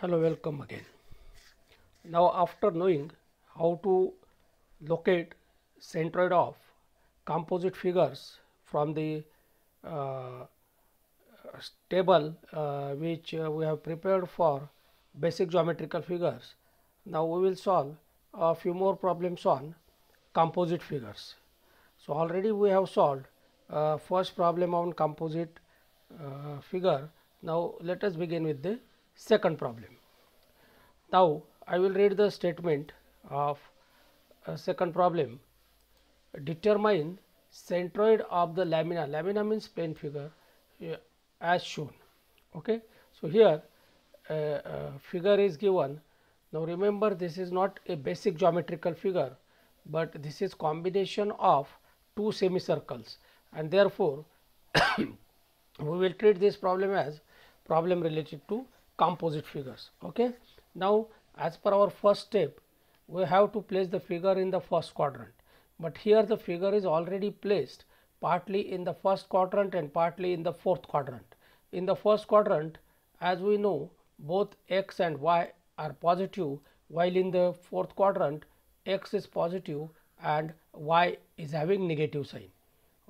hello welcome again now after knowing how to locate centroid of composite figures from the uh, table uh, which uh, we have prepared for basic geometrical figures now we will solve a few more problems on composite figures so already we have solved uh, first problem on composite uh, figure now let us begin with the second problem. Now, I will read the statement of uh, second problem determine centroid of the lamina lamina means plane figure uh, as shown okay so here uh, uh, figure is given now remember this is not a basic geometrical figure but this is combination of two semicircles and therefore we will treat this problem as problem related to composite figures okay now as per our first step we have to place the figure in the first quadrant but here the figure is already placed partly in the first quadrant and partly in the fourth quadrant in the first quadrant as we know both x and y are positive while in the fourth quadrant x is positive and y is having negative sign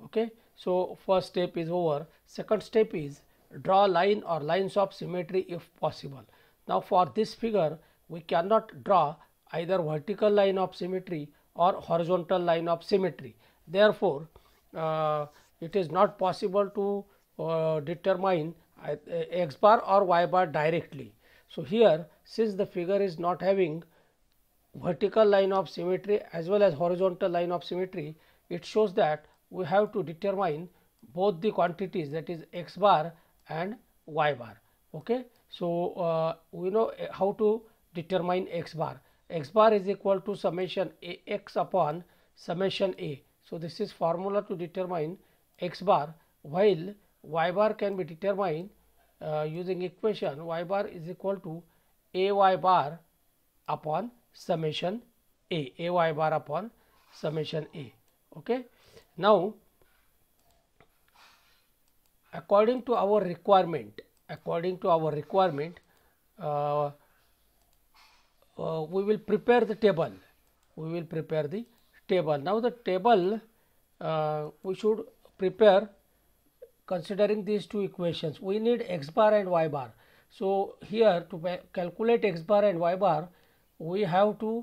okay so first step is over second step is draw line or lines of symmetry if possible. Now for this figure we cannot draw either vertical line of symmetry or horizontal line of symmetry. Therefore, uh, it is not possible to uh, determine uh, x bar or y bar directly. So, here since the figure is not having vertical line of symmetry as well as horizontal line of symmetry, it shows that we have to determine both the quantities that is x bar and y bar okay so uh, we know uh, how to determine x bar x bar is equal to summation a x upon summation a so this is formula to determine x bar while y bar can be determined uh, using equation y bar is equal to a y bar upon summation a a y bar upon summation a okay now according to our requirement according to our requirement uh, uh, we will prepare the table we will prepare the table now the table uh, we should prepare considering these two equations we need x bar and y bar so here to calculate x bar and y bar we have to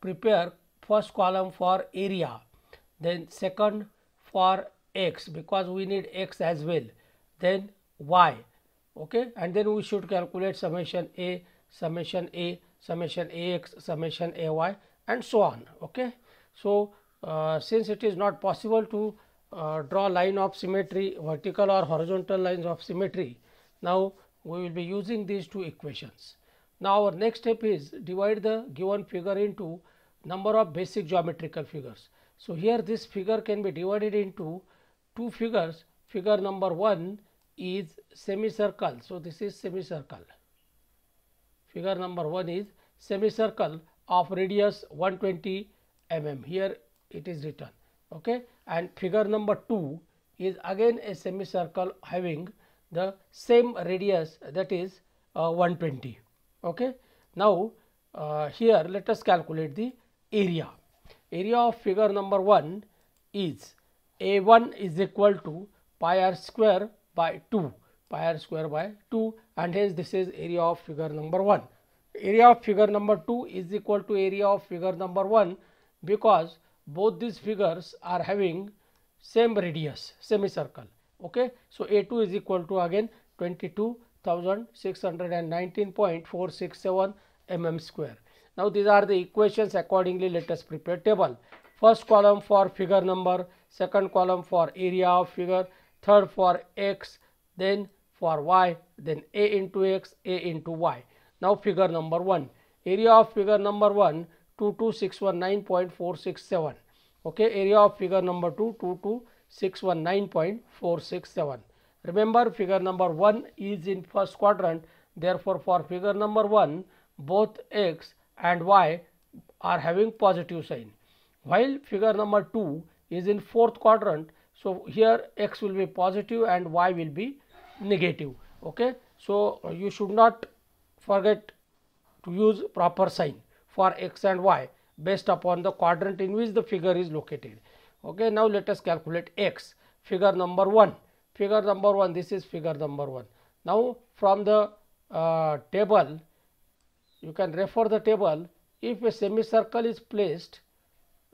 prepare first column for area then second for x because we need x as well then y okay and then we should calculate summation a summation a summation ax summation ay and so on okay so uh, since it is not possible to uh, draw line of symmetry vertical or horizontal lines of symmetry now we will be using these two equations now our next step is divide the given figure into number of basic geometrical figures so here this figure can be divided into two figures figure number 1 is semicircle. So, this is semicircle figure number 1 is semicircle of radius 120 mm here it is written okay and figure number 2 is again a semicircle having the same radius that is uh, 120 okay now uh, here let us calculate the area area of figure number 1 is a 1 is equal to pi r square by 2 pi r square by 2 and hence this is area of figure number 1. Area of figure number 2 is equal to area of figure number 1 because both these figures are having same radius semicircle okay. So, A 2 is equal to again 22,619.467 mm square. Now, these are the equations accordingly let us prepare table first column for figure number second column for area of figure third for x then for y then a into x a into y now figure number 1 area of figure number 1 22619.467 okay area of figure number 2 22619.467 remember figure number 1 is in first quadrant therefore for figure number 1 both x and y are having positive sign while figure number 2 is in fourth quadrant, so here x will be positive and y will be negative. Okay. So, you should not forget to use proper sign for x and y based upon the quadrant in which the figure is located. Okay. Now, let us calculate x figure number 1 figure number 1 this is figure number 1. Now, from the uh, table you can refer the table if a semicircle is placed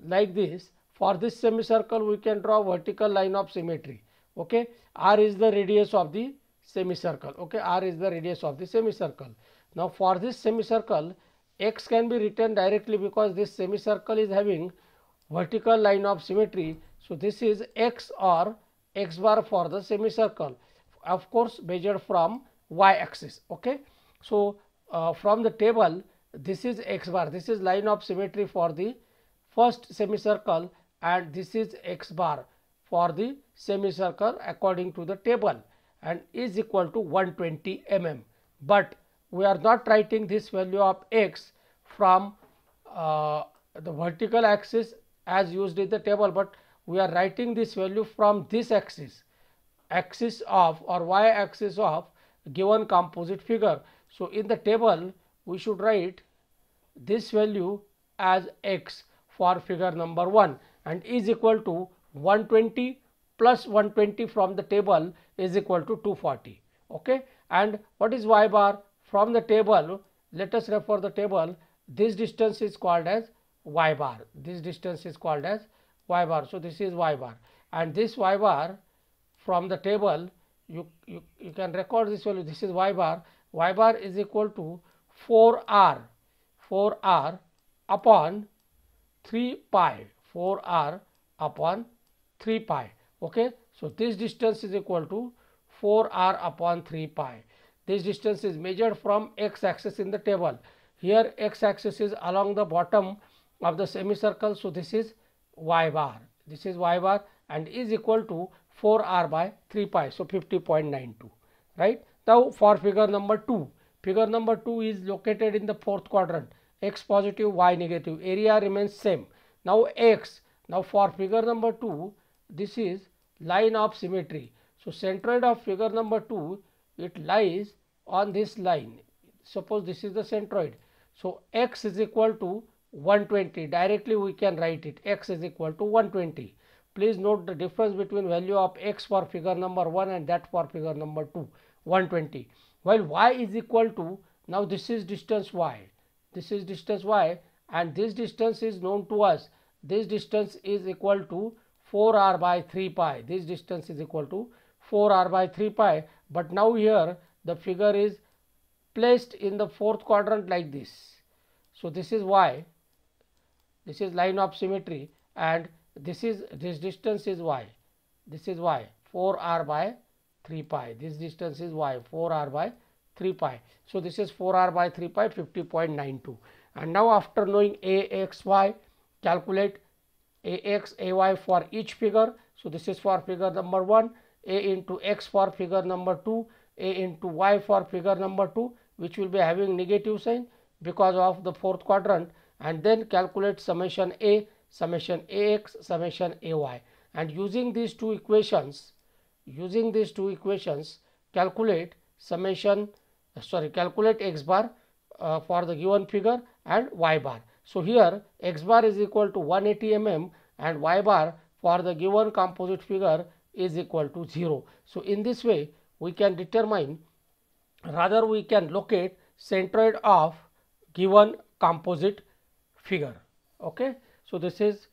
like this for this semicircle we can draw vertical line of symmetry okay r is the radius of the semicircle okay r is the radius of the semicircle now for this semicircle x can be written directly because this semicircle is having vertical line of symmetry so this is x or x bar for the semicircle of course measured from y axis okay so uh, from the table this is x bar this is line of symmetry for the first semicircle and this is x bar for the semicircle according to the table and is equal to 120 mm. But we are not writing this value of x from uh, the vertical axis as used in the table, but we are writing this value from this axis, axis of or y axis of given composite figure. So, in the table we should write this value as x for figure number 1 and is equal to 120 plus 120 from the table is equal to 240 okay and what is y bar from the table let us refer the table this distance is called as y bar this distance is called as y bar so this is y bar and this y bar from the table you you, you can record this value this is y bar y bar is equal to 4r 4r upon 3 pi 4 r upon 3 pi okay so this distance is equal to 4 r upon 3 pi this distance is measured from x axis in the table here x axis is along the bottom of the semicircle so this is y bar this is y bar and is equal to 4 r by 3 pi so 50.92 right now for figure number 2 figure number 2 is located in the fourth quadrant x positive, y negative, area remains same. Now, x, now for figure number 2, this is line of symmetry. So, centroid of figure number 2, it lies on this line. Suppose this is the centroid. So, x is equal to 120. Directly we can write it. x is equal to 120. Please note the difference between value of x for figure number 1 and that for figure number 2, 120. While y is equal to, now this is distance y this is distance y and this distance is known to us this distance is equal to 4r by 3 pi this distance is equal to 4r by 3 pi but now here the figure is placed in the fourth quadrant like this so this is y this is line of symmetry and this is this distance is y this is y 4r by 3 pi this distance is y 4r by 3 pi. So, this is 4r by 3 pi 50.92 and now after knowing axy calculate a x a y for each figure. So, this is for figure number 1 a into x for figure number 2 a into y for figure number 2 which will be having negative sign because of the fourth quadrant and then calculate summation a summation ax summation ay and using these two equations using these two equations calculate summation sorry calculate x bar uh, for the given figure and y bar. So, here x bar is equal to 180 mm and y bar for the given composite figure is equal to 0. So, in this way we can determine rather we can locate centroid of given composite figure. Okay. So, this is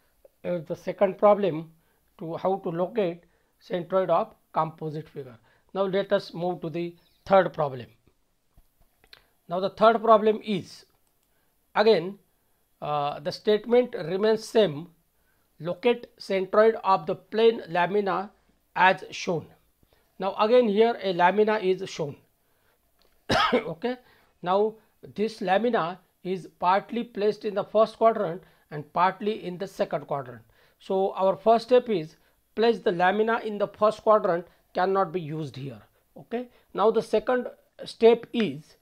uh, the second problem to how to locate centroid of composite figure. Now, let us move to the third problem. Now, the third problem is again uh, the statement remains same locate centroid of the plane lamina as shown. Now, again here a lamina is shown. okay. Now, this lamina is partly placed in the first quadrant and partly in the second quadrant. So, our first step is place the lamina in the first quadrant cannot be used here. Okay. Now, the second step is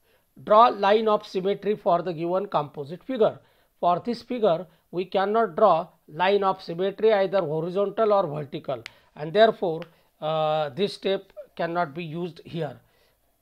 draw line of symmetry for the given composite figure. For this figure, we cannot draw line of symmetry either horizontal or vertical and therefore, uh, this step cannot be used here.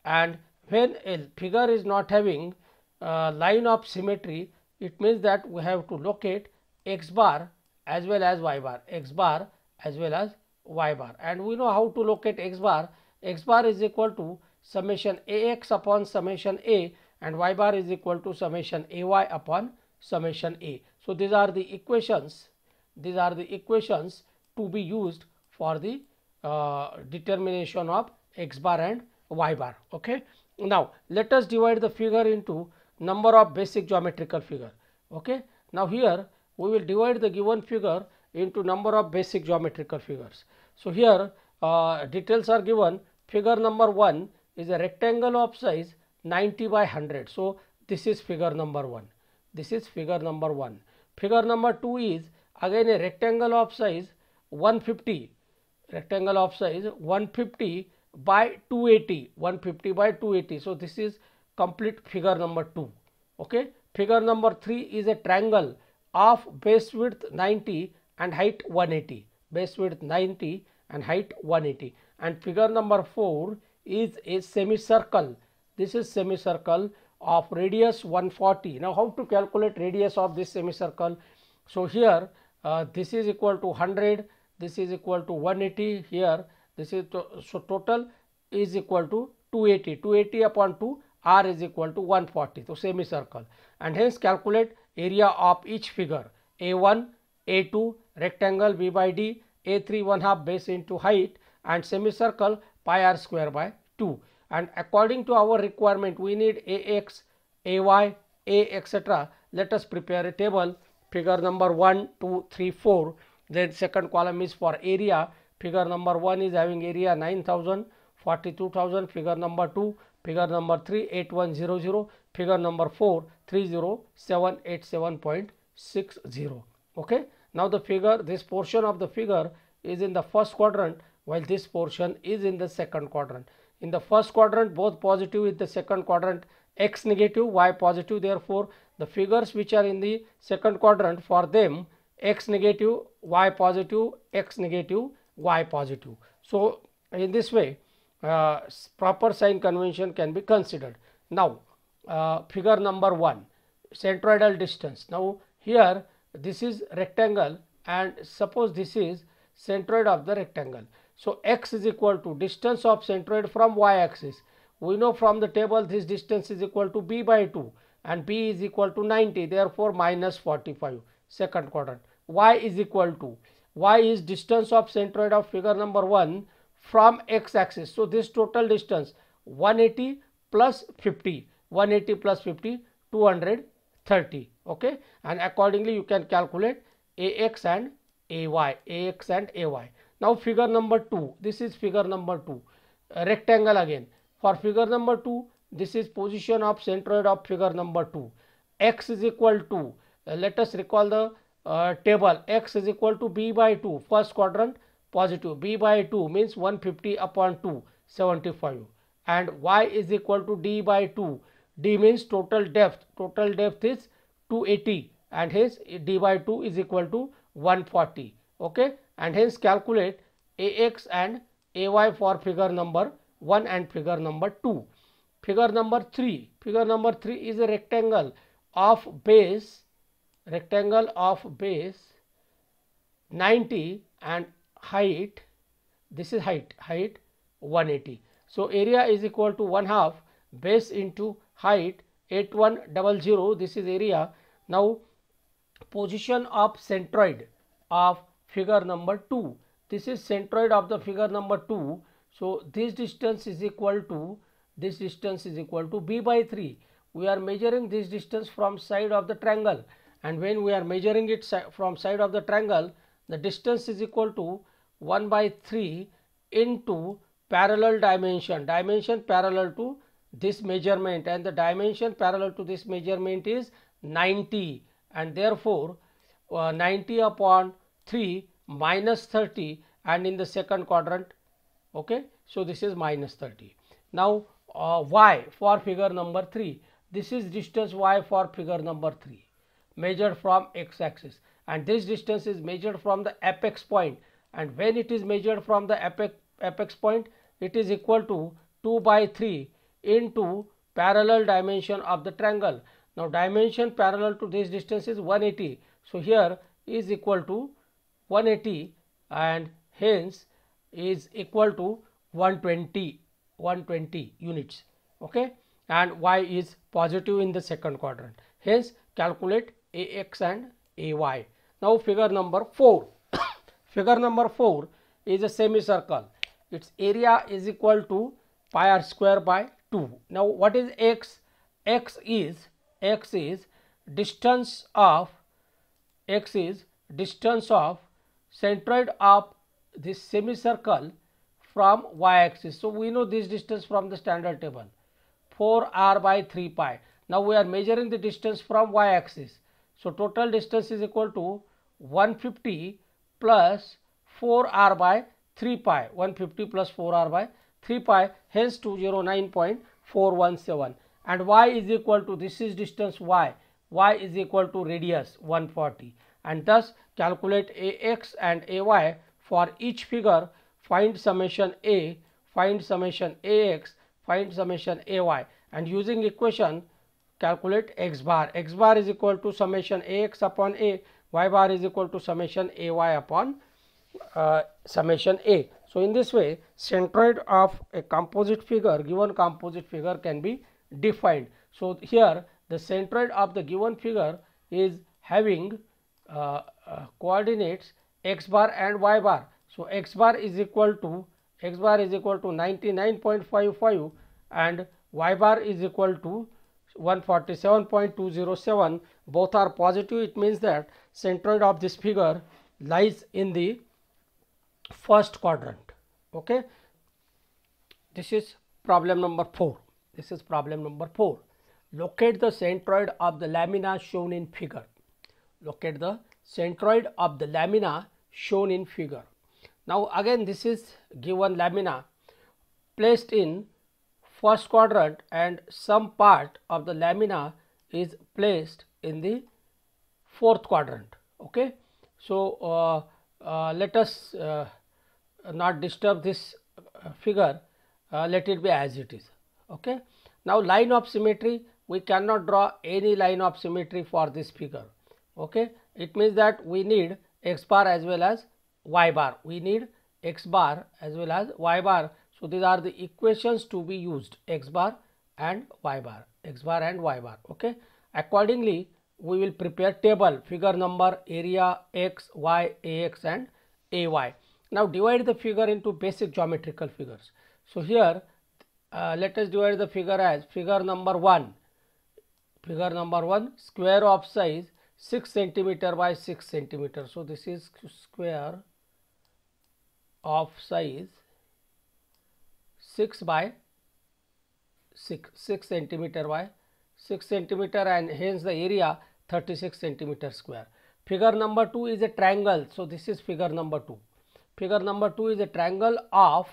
And when a figure is not having uh, line of symmetry, it means that we have to locate x bar as well as y bar, x bar as well as y bar. And we know how to locate x bar, x bar is equal to summation Ax upon summation A and y bar is equal to summation Ay upon summation A. So, these are the equations, these are the equations to be used for the uh, determination of x bar and y bar. Okay. Now, let us divide the figure into number of basic geometrical figure. Okay. Now, here we will divide the given figure into number of basic geometrical figures. So, here uh, details are given figure number 1 is a rectangle of size 90 by 100. So, this is figure number 1. This is figure number 1. Figure number 2 is again a rectangle of size 150, rectangle of size 150 by 280, 150 by 280. So, this is complete figure number 2. Okay. Figure number 3 is a triangle of base width 90 and height 180, base width 90 and height 180. And figure number 4 is a semicircle. This is semicircle of radius 140. Now, how to calculate radius of this semicircle? So, here uh, this is equal to 100, this is equal to 180 here, this is to, so total is equal to 280, 280 upon 2 r is equal to 140, so semicircle and hence calculate area of each figure A1, A2 rectangle B by D, A3 one half base into height and semicircle pi r square by 2 and according to our requirement we need ax, ay, a etc. Let us prepare a table figure number 1, 2, 3, 4 then second column is for area figure number 1 is having area 9000 42000 figure number 2 figure number 3 8100 figure number 4 30787.60 okay now the figure this portion of the figure is in the first quadrant while this portion is in the second quadrant. In the first quadrant, both positive is the second quadrant, x negative, y positive. Therefore, the figures which are in the second quadrant for them, x negative, y positive, x negative, y positive. So, in this way, uh, proper sign convention can be considered. Now, uh, figure number 1, centroidal distance. Now, here this is rectangle and suppose this is centroid of the rectangle. So, x is equal to distance of centroid from y axis. We know from the table this distance is equal to b by 2 and b is equal to 90 therefore minus 45 second quadrant. y is equal to y is distance of centroid of figure number 1 from x axis. So, this total distance 180 plus 50 180 plus 50 230 okay and accordingly you can calculate ax and ay ax and ay now figure number 2, this is figure number 2, A rectangle again. For figure number 2, this is position of centroid of figure number 2. x is equal to, uh, let us recall the uh, table, x is equal to b by 2, first quadrant positive, b by 2 means 150 upon 2, 75 and y is equal to d by 2, d means total depth, total depth is 280 and hence d by 2 is equal to 140 okay and hence calculate Ax and Ay for figure number 1 and figure number 2. Figure number 3, figure number 3 is a rectangle of base, rectangle of base 90 and height, this is height, height 180. So, area is equal to 1 half base into height 8100, this is area. Now, position of centroid of figure number 2. This is centroid of the figure number 2. So, this distance is equal to this distance is equal to b by 3. We are measuring this distance from side of the triangle and when we are measuring it si from side of the triangle the distance is equal to 1 by 3 into parallel dimension dimension parallel to this measurement and the dimension parallel to this measurement is 90 and therefore uh, 90 upon 3 minus 30 and in the second quadrant okay so this is minus 30 now uh, y for figure number 3 this is distance y for figure number 3 measured from x axis and this distance is measured from the apex point and when it is measured from the apex apex point it is equal to 2 by 3 into parallel dimension of the triangle now dimension parallel to this distance is 180 so here is equal to 180 and hence is equal to 120 120 units okay and y is positive in the second quadrant hence calculate ax and ay now figure number 4 figure number 4 is a semicircle its area is equal to pi r square by 2 now what is x x is x is distance of x is distance of centroid of this semicircle from y axis. So, we know this distance from the standard table 4 r by 3 pi. Now, we are measuring the distance from y axis. So, total distance is equal to 150 plus 4 r by 3 pi 150 plus 4 r by 3 pi hence 209.417 and y is equal to this is distance y y is equal to radius 140 and thus calculate Ax and Ay for each figure, find summation A, find summation Ax, find summation Ay and using equation calculate x bar. x bar is equal to summation Ax upon A, y bar is equal to summation Ay upon uh, summation A. So, in this way centroid of a composite figure given composite figure can be defined. So, here the centroid of the given figure is having uh, uh, coordinates x bar and y bar. So, x bar is equal to x bar is equal to 99.55 and y bar is equal to 147.207 both are positive it means that centroid of this figure lies in the first quadrant okay this is problem number 4 this is problem number 4 locate the centroid of the lamina shown in figure locate the centroid of the lamina shown in figure. Now again this is given lamina placed in first quadrant and some part of the lamina is placed in the fourth quadrant. Okay. So, uh, uh, let us uh, not disturb this uh, figure, uh, let it be as it is. Okay. Now, line of symmetry, we cannot draw any line of symmetry for this figure okay it means that we need x bar as well as y bar we need x bar as well as y bar so these are the equations to be used x bar and y bar x bar and y bar okay accordingly we will prepare table figure number area x y ax and ay now divide the figure into basic geometrical figures so here uh, let us divide the figure as figure number 1 figure number 1 square of size 6 centimeter by 6 centimeter. So, this is square of size 6 by 6, 6 centimeter by 6 centimeter and hence the area 36 centimeter square. Figure number 2 is a triangle. So, this is figure number 2. Figure number 2 is a triangle of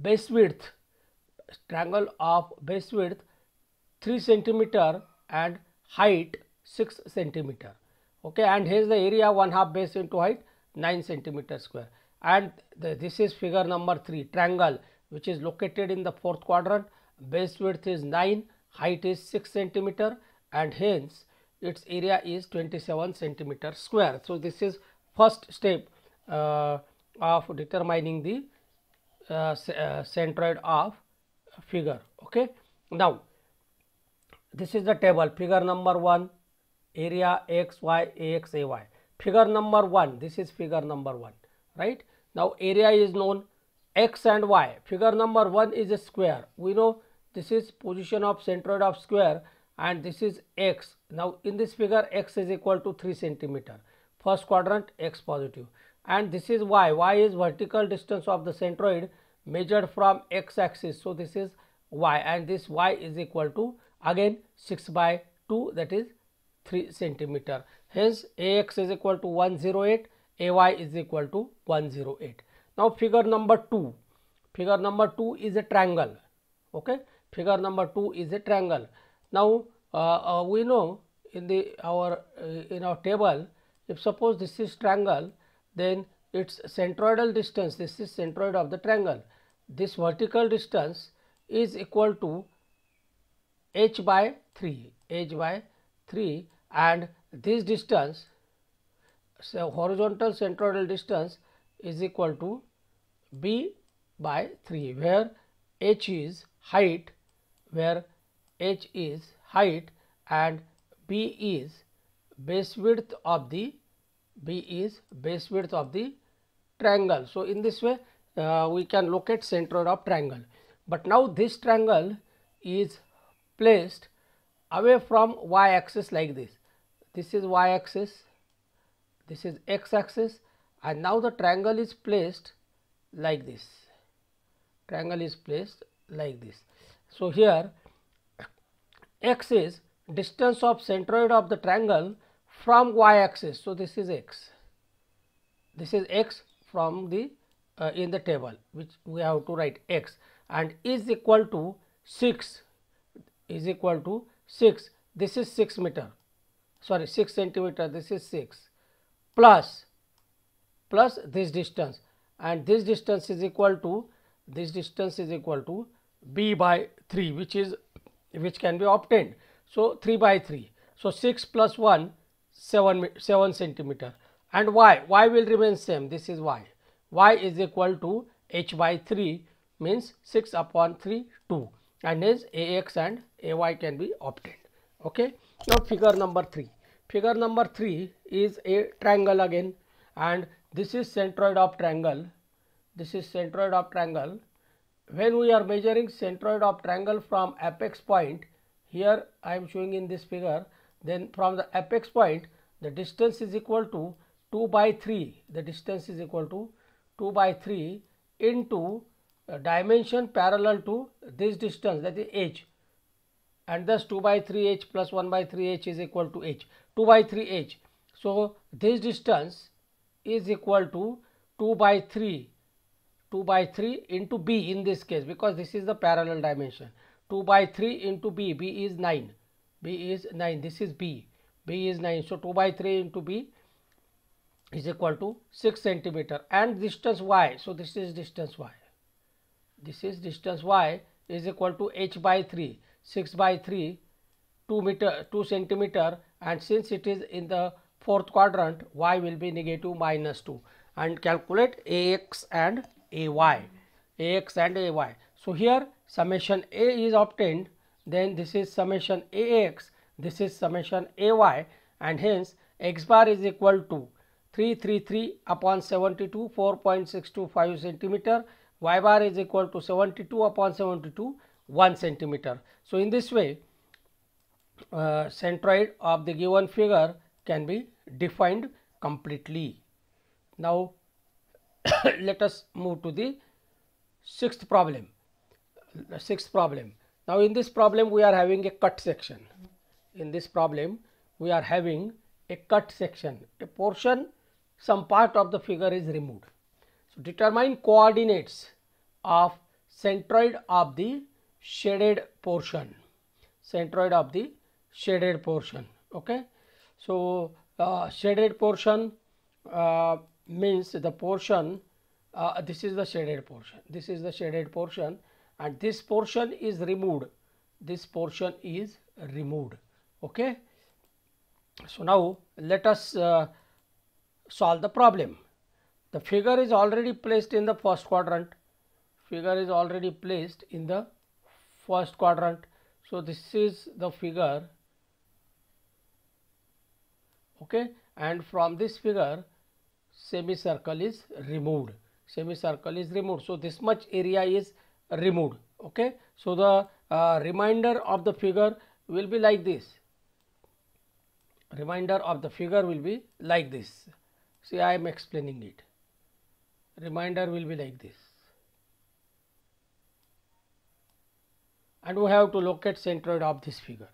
base width, triangle of base width 3 centimeter and height 6 centimeter okay and here is the area 1 half base into height 9 centimeter square and the, this is figure number 3 triangle which is located in the fourth quadrant base width is 9 height is 6 centimeter and hence its area is 27 centimeter square. So, this is first step uh, of determining the uh, uh, centroid of figure. Okay. Now, this is the table figure number 1, area x, y, a, x, a, y. Figure number 1, this is figure number 1, right? Now area is known x and y. Figure number 1 is a square. We know this is position of centroid of square and this is x. Now in this figure x is equal to 3 centimeter. First quadrant x positive and this is y. y is vertical distance of the centroid measured from x axis. So this is y and this y is equal to again 6 by 2 that is 3 centimeter. Hence, Ax is equal to 108, Ay is equal to 108. Now, figure number 2. Figure number 2 is a triangle. Okay. Figure number 2 is a triangle. Now, uh, uh, we know in the our uh, in our table, if suppose this is triangle, then its centroidal distance, this is centroid of the triangle. This vertical distance is equal to h by 3, h by 3 and this distance so horizontal centroidal distance is equal to b by 3 where h is height where h is height and b is base width of the b is base width of the triangle so in this way uh, we can locate centroid of triangle but now this triangle is placed away from y axis like this. This is y axis, this is x axis and now the triangle is placed like this. Triangle is placed like this. So, here x is distance of centroid of the triangle from y axis. So, this is x, this is x from the uh, in the table which we have to write x and is equal to 6 is equal to 6 this is 6 meter sorry 6 centimeter this is 6 plus plus this distance and this distance is equal to this distance is equal to b by 3 which is which can be obtained. So, 3 by 3. So, 6 plus 1 7, 7 centimeter and y y will remain same this is y y is equal to h by 3 means 6 upon 3 2 and is ax and AY can be obtained. Okay. Now figure number 3. Figure number 3 is a triangle again and this is centroid of triangle. This is centroid of triangle. When we are measuring centroid of triangle from apex point, here I am showing in this figure, then from the apex point, the distance is equal to 2 by 3. The distance is equal to 2 by 3 into dimension parallel to this distance that is h and thus 2 by 3h plus 1 by 3h is equal to h 2 by 3h so this distance is equal to 2 by 3 2 by 3 into b in this case because this is the parallel dimension 2 by 3 into b b is 9 b is 9 this is b b is 9 so 2 by 3 into b is equal to 6 centimeter and distance y so this is distance y this is distance y is equal to h by 3 6 by 3 2 meter 2 centimeter and since it is in the fourth quadrant y will be negative minus 2 and calculate ax and ay ax and ay so here summation a is obtained then this is summation ax this is summation ay and hence x bar is equal to 333 upon 72 4.625 centimeter y bar is equal to 72 upon 72 1 centimeter. So, in this way uh, centroid of the given figure can be defined completely. Now, let us move to the sixth problem. The sixth problem. Now, in this problem we are having a cut section. In this problem we are having a cut section, a portion some part of the figure is removed. So, determine coordinates of centroid of the shaded portion centroid of the shaded portion okay so uh, shaded portion uh, means the portion uh, this is the shaded portion this is the shaded portion and this portion is removed this portion is removed okay so now let us uh, solve the problem the figure is already placed in the first quadrant figure is already placed in the first quadrant. So, this is the figure okay and from this figure semicircle is removed semicircle is removed. So, this much area is removed okay. So, the uh, remainder of the figure will be like this remainder of the figure will be like this see I am explaining it remainder will be like this and we have to locate centroid of this figure.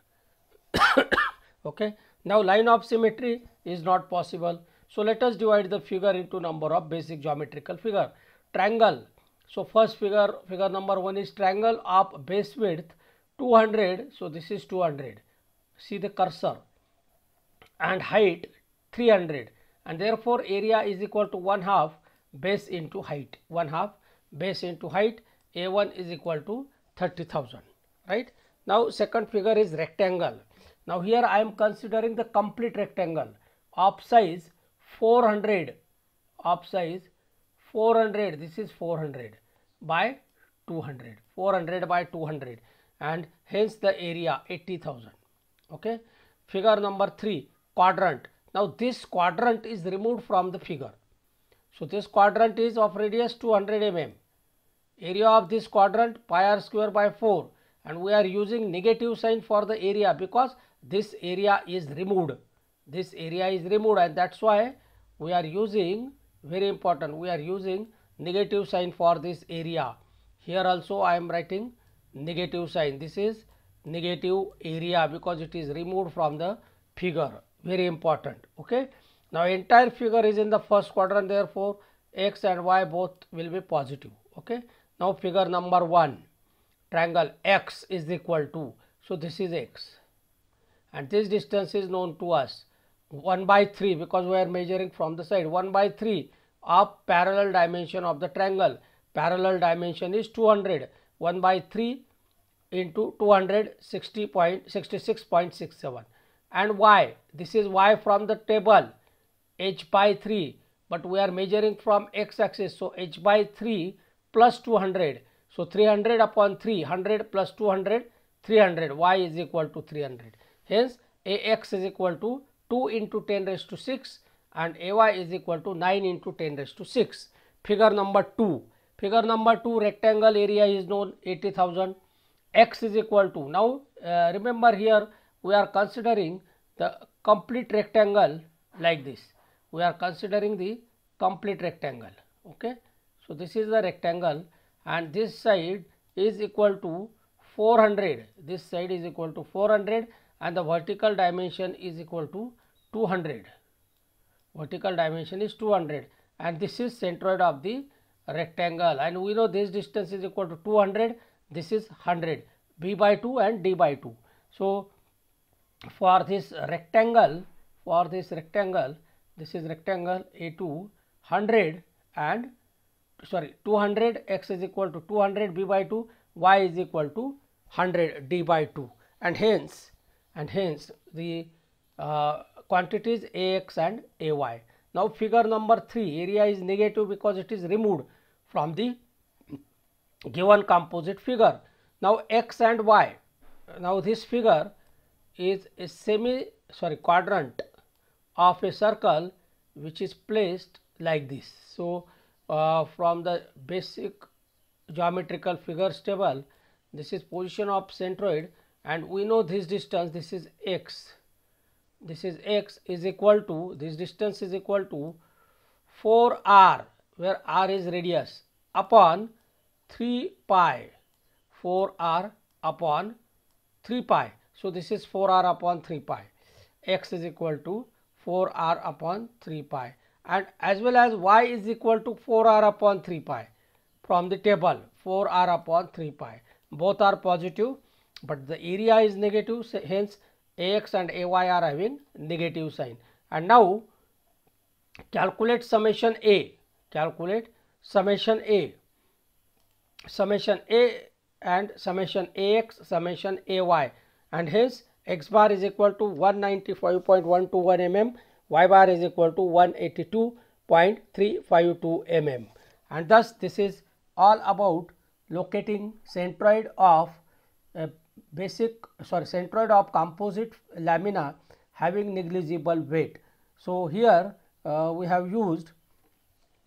okay. Now, line of symmetry is not possible. So, let us divide the figure into number of basic geometrical figure. Triangle. So, first figure, figure number 1 is triangle of base width 200. So, this is 200. See the cursor and height 300 and therefore, area is equal to 1 half base into height 1 half base into height A1 is equal to 30,000 right. Now second figure is rectangle. Now here I am considering the complete rectangle of size 400 of size 400 this is 400 by 200 400 by 200 and hence the area 80,000 okay. Figure number 3 quadrant. Now this quadrant is removed from the figure. So this quadrant is of radius 200 mm. Area of this quadrant pi r square by 4 and we are using negative sign for the area because this area is removed this area is removed and that's why we are using very important we are using negative sign for this area here also i am writing negative sign this is negative area because it is removed from the figure very important okay now entire figure is in the first quadrant therefore x and y both will be positive okay now figure number 1 triangle x is equal to, so this is x and this distance is known to us 1 by 3 because we are measuring from the side 1 by 3 of parallel dimension of the triangle. Parallel dimension is 200 1 by 3 into 260.66.67 and y this is y from the table h by 3 but we are measuring from x axis so h by 3 plus 200 so 300 upon 3, 100 plus 200, 300, y is equal to 300. Hence, Ax is equal to 2 into 10 raised to 6 and Ay is equal to 9 into 10 raised to 6. Figure number 2. Figure number 2 rectangle area is known 80,000. X is equal to. Now, uh, remember here we are considering the complete rectangle like this. We are considering the complete rectangle. Okay. So, this is the rectangle and this side is equal to 400 this side is equal to 400 and the vertical dimension is equal to 200 vertical dimension is 200 and this is centroid of the rectangle and we know this distance is equal to 200 this is 100 b by 2 and d by 2 so for this rectangle for this rectangle this is rectangle a2 100 and sorry 200 x is equal to 200 b by 2 y is equal to 100 d by 2 and hence and hence the uh, quantities ax and ay. Now, figure number 3 area is negative because it is removed from the given composite figure. Now, x and y now this figure is a semi sorry quadrant of a circle which is placed like this. So, uh, from the basic geometrical figures table this is position of centroid and we know this distance this is x this is x is equal to this distance is equal to 4 r where r is radius upon 3 pi 4 r upon 3 pi so this is 4 r upon 3 pi x is equal to 4 r upon 3 pi and as well as y is equal to 4r upon 3 pi from the table 4r upon 3 pi both are positive but the area is negative so hence ax and ay are having negative sign and now calculate summation a calculate summation a summation a and summation ax summation ay and hence x bar is equal to 195.121 mm y bar is equal to 182.352 mm and thus this is all about locating centroid of a uh, basic sorry centroid of composite lamina having negligible weight. So, here uh, we have used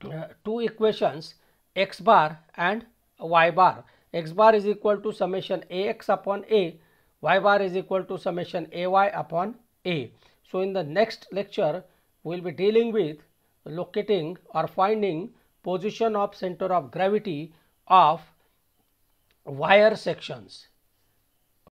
uh, two equations x bar and y bar. x bar is equal to summation a x upon a, y bar is equal to summation a y upon a. So, in the next lecture, we will be dealing with locating or finding position of center of gravity of wire sections.